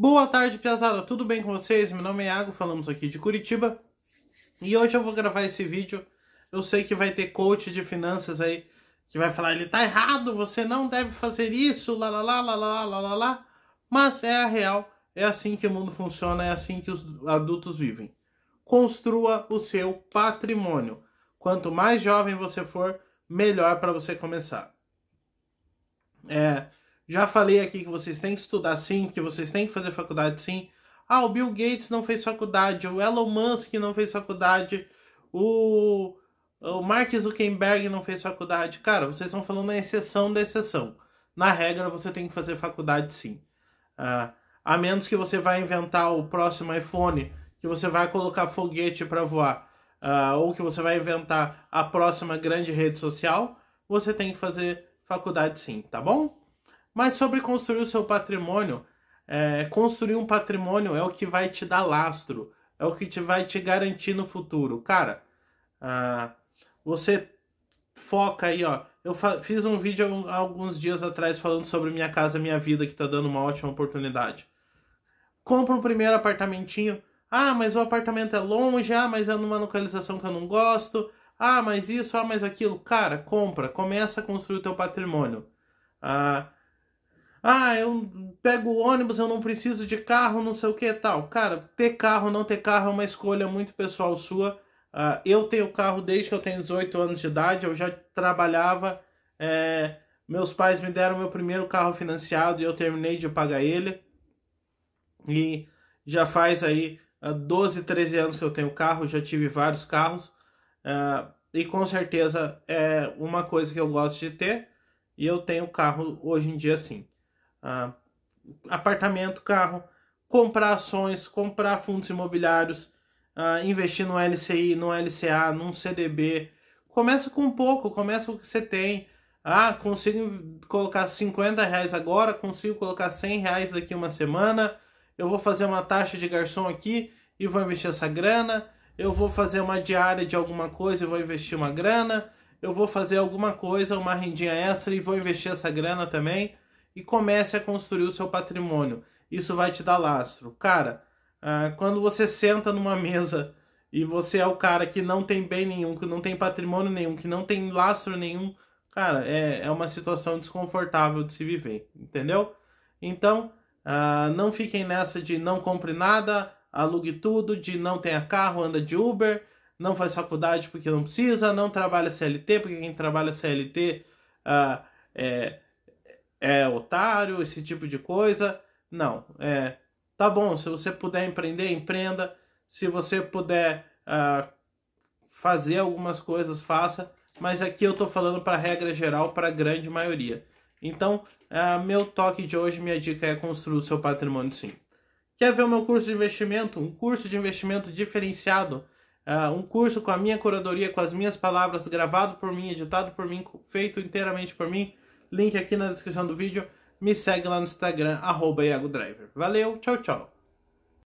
Boa tarde, pesada. Tudo bem com vocês? Meu nome é Iago, falamos aqui de Curitiba. E hoje eu vou gravar esse vídeo. Eu sei que vai ter coach de finanças aí que vai falar, ele tá errado, você não deve fazer isso, lá lá lá lá lá lá lá lá. Mas é a real, é assim que o mundo funciona, é assim que os adultos vivem. Construa o seu patrimônio. Quanto mais jovem você for, melhor para você começar. É, já falei aqui que vocês têm que estudar sim, que vocês têm que fazer faculdade sim. Ah, o Bill Gates não fez faculdade, o Elon Musk não fez faculdade, o, o Mark Zuckerberg não fez faculdade. Cara, vocês estão falando na exceção da exceção. Na regra, você tem que fazer faculdade sim. Ah, a menos que você vá inventar o próximo iPhone, que você vai colocar foguete para voar, ah, ou que você vai inventar a próxima grande rede social, você tem que fazer faculdade sim, tá bom? mas sobre construir o seu patrimônio. É, construir um patrimônio é o que vai te dar lastro, é o que te vai te garantir no futuro. Cara, ah, você foca aí, ó. Eu fiz um vídeo alguns dias atrás falando sobre Minha Casa Minha Vida, que tá dando uma ótima oportunidade. Compra um primeiro apartamentinho. Ah, mas o apartamento é longe. Ah, mas é numa localização que eu não gosto. Ah, mas isso, ah, mas aquilo. Cara, compra. Começa a construir o teu patrimônio. Ah, ah, eu pego ônibus, eu não preciso de carro, não sei o que e tal. Cara, ter carro, ou não ter carro é uma escolha muito pessoal sua. Uh, eu tenho carro desde que eu tenho 18 anos de idade, eu já trabalhava. É, meus pais me deram meu primeiro carro financiado e eu terminei de pagar ele. E já faz aí uh, 12, 13 anos que eu tenho carro, já tive vários carros. Uh, e com certeza é uma coisa que eu gosto de ter. E eu tenho carro hoje em dia sim ah, apartamento, carro, comprar ações, comprar fundos imobiliários, ah, investir no LCI, no LCA, num CDB. Começa com pouco, começa com o que você tem. Ah, consigo colocar 50 reais agora, consigo colocar 100 reais daqui uma semana. Eu vou fazer uma taxa de garçom aqui e vou investir essa grana. Eu vou fazer uma diária de alguma coisa e vou investir uma grana. Eu vou fazer alguma coisa, uma rendinha extra e vou investir essa grana também e comece a construir o seu patrimônio. Isso vai te dar lastro. Cara, ah, quando você senta numa mesa e você é o cara que não tem bem nenhum, que não tem patrimônio nenhum, que não tem lastro nenhum, cara, é, é uma situação desconfortável de se viver, entendeu? Então, ah, não fiquem nessa de não compre nada, alugue tudo, de não tenha carro, anda de Uber, não faz faculdade porque não precisa, não trabalha CLT, porque quem trabalha CLT uh, ah, é, é otário, esse tipo de coisa. Não, é, tá bom, se você puder empreender, empreenda. Se você puder uh, fazer algumas coisas, faça. Mas aqui eu estou falando para regra geral, para a grande maioria. Então, uh, meu toque de hoje, minha dica é construir o seu patrimônio sim. Quer ver o meu curso de investimento? Um curso de investimento diferenciado. Uh, um curso com a minha curadoria, com as minhas palavras, gravado por mim, editado por mim, feito inteiramente por mim link aqui na descrição do vídeo. Me segue lá no Instagram, arroba Iago Driver. Valeu, tchau, tchau.